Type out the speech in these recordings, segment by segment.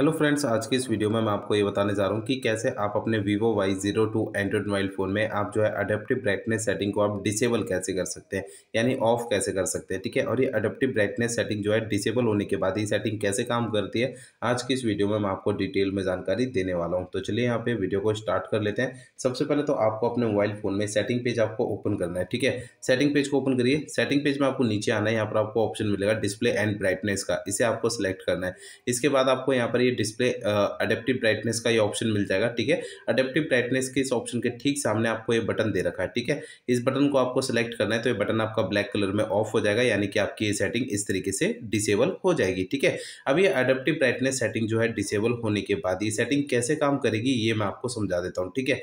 hello friends आज के इस वीडियो में मैं आपको ये बताने जा रहा हूँ कि कैसे आप अपने Vivo Y zero two Android mobile phone में आप जो है अडेप्टिव ब्राइटनेस सेटिंग को आप डिसेबल कैसे कर सकते हैं यानी ऑफ कैसे कर सकते हैं ठीक है और ये अडेप्टिव ब्राइटनेस सेटिंग जो है डिसेबल होने के बाद ये सेटिंग कैसे काम करती है आज की इस वीडियो में मैं आपको डिटेल में जानकारी देने वाला हूँ तो चलिए यहाँ पे वीडियो को स्टार्ट कर लेते हैं सबसे पहले तो आपको अपने मोबाइल फ़ोन में सेटिंग पेज आपको ओपन करना है ठीक है सेटिंग पेज को ओपन करिए सेटिंग पेज में आपको नीचे आना है यहाँ पर आपको ऑप्शन मिलेगा डिस्प्ले एंड ब्राइटनेस का इसे आपको सिलेक्ट करना है इसके बाद आपको यहाँ पर ये डिस्प्ले अडेप्टिव ब्राइटनेस का ये ऑप्शन मिल जाएगा ठीक है अडेप्टिव ब्राइटनेस के इस ऑप्शन के ठीक सामने आपको ये बटन दे रखा है ठीक है इस बटन को आपको सेलेक्ट करना है तो ये बटन आपका ब्लैक कलर में ऑफ हो जाएगा यानी कि आपकी ये सेटिंग इस तरीके से डिसेबल हो जाएगी ठीक है अब ये अडेप्टिव ब्राइटनेस सेटिंग जो है डिसेबल होने के बाद ये सेटिंग कैसे काम करेगी ये मैं आपको समझा देता हूँ ठीक है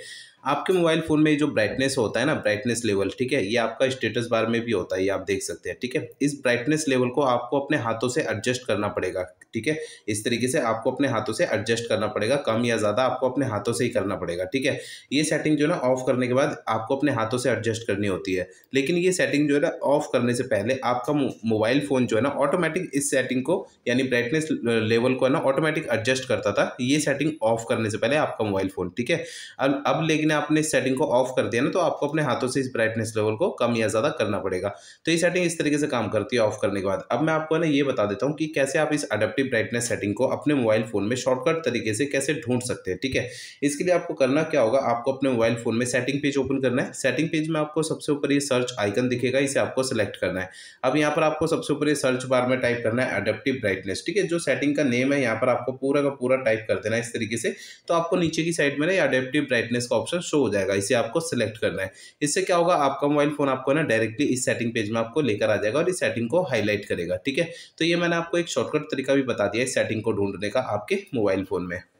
आपके मोबाइल फ़ोन में जो ब्राइटनेस होता है ना ब्राइटनेस लेवल ठीक है ये आपका स्टेटस बार में भी होता है ये आप देख सकते हैं ठीक है इस ब्राइटनेस लेवल को आपको अपने हाथों से एडजस्ट करना पड़ेगा ठीक है इस तरीके से आपको अपने हाथों से एडजस्ट करना पड़ेगा कम या ज़्यादा आपको अपने हाथों से ही करना पड़ेगा ठीक है ये सेटिंग जो है ना ऑफ करने के बाद आपको अपने हाथों से एडजस्ट करनी होती है लेकिन ये सेटिंग जो है ना ऑफ करने से पहले आपका मोबाइल फ़ोन जो है ना ऑटोमेटिक इस सेटिंग को यानी ब्राइटनेस लेवल को है ना ऑटोमेटिक एडजस्ट करता था ये सेटिंग ऑफ करने से पहले आपका मोबाइल फ़ोन ठीक है अब अब लेकिन आपने इस सेटिंग को ऑफ कर दिया ना तो आपको अपने हाथों से इस ब्राइटनेस लेवल को कम या ज़्यादा करना पड़ेगा तो ये सेटिंग इस तरीके से काम करती है ऑफ करने के बाद अब मैं आपको ना ये बता देता हूँ कि कैसे आप इस अडेप्टिव ब्राइटनेस सेटिंग को अपने मोबाइल फ़ोन में शॉर्टकट तरीके से कैसे ढूंढ सकते हैं ठीक है इसके लिए आपको करना क्या होगा आपको अपने मोबाइल फ़ोन में सेटिंग पेज ओपन करना है सेटिंग पेज में आपको सबसे ऊपर ये सर्च आइकन दिखेगा इसे आपको सेलेक्ट करना है अब यहाँ पर आपको सबसे ऊपर ये सर्च बार में टाइप करना है अडेप्टिव ब्राइटनेस ठीक है जो सेटिंग का नेम है यहाँ पर आपको पूरा का पूरा टाइप कर देना है इस तरीके से तो आपको नीचे की साइड में ना ये अडेप्टिव ब्राइटनेस का ऑप्शन शो हो जाएगा इसे आपको सेलेक्ट करना है इससे क्या होगा आपका मोबाइल फ़ोन आपको ना डायरेक्टली इस सेटिंग पेज में आपको लेकर आ जाएगा और इस सेटिंग को हाईलाइट करेगा ठीक है तो ये मैंने आपको एक शॉर्टकट तरीका भी बता दिया इस सेटिंग को ढूंढने का आपके मोबाइल फ़ोन में